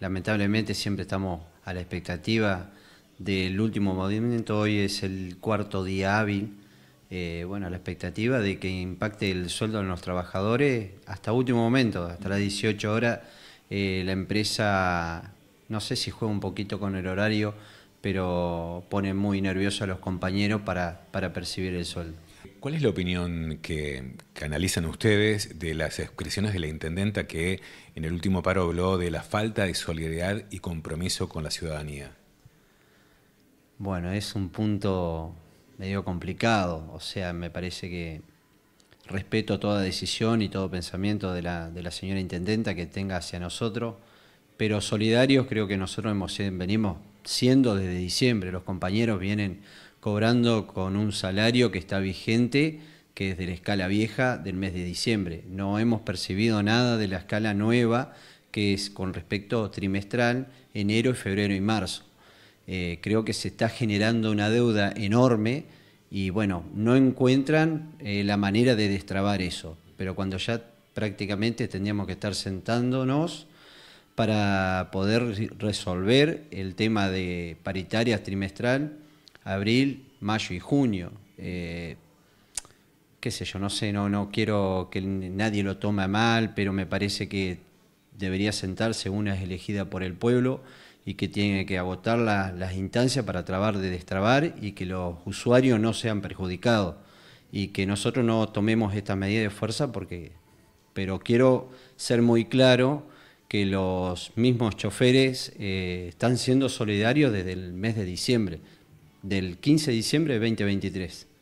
Lamentablemente siempre estamos a la expectativa del último movimiento, hoy es el cuarto día hábil, eh, bueno, a la expectativa de que impacte el sueldo en los trabajadores hasta último momento, hasta las 18 horas, eh, la empresa, no sé si juega un poquito con el horario, pero pone muy nervioso a los compañeros para percibir el sueldo. ¿Cuál es la opinión que analizan ustedes de las expresiones de la intendenta que en el último paro habló de la falta de solidaridad y compromiso con la ciudadanía? Bueno, es un punto medio complicado, o sea, me parece que respeto toda decisión y todo pensamiento de la, señora intendenta que tenga hacia nosotros, pero solidarios creo que nosotros hemos, eh, venimos siendo desde diciembre, los compañeros vienen cobrando con un salario que está vigente, que es de la escala vieja del mes de diciembre. No hemos percibido nada de la escala nueva, que es con respecto trimestral, enero, febrero y marzo. Eh, creo que se está generando una deuda enorme y bueno, no encuentran eh, la manera de destrabar eso. Pero cuando ya prácticamente tendríamos que estar sentándonos para poder resolver el tema de paritarias trimestral abril, mayo y junio. Eh, qué sé yo, no sé, no, no quiero que nadie lo tome mal, pero me parece que debería sentarse, una es elegida por el pueblo y que tiene que agotar las instancias para tratar de destrabar y que los usuarios no sean perjudicados y que nosotros no tomemos esta medida de fuerza porque, pero quiero ser muy claro que los mismos choferes eh, están siendo solidarios desde el mes de diciembre del 15 de diciembre de 2023.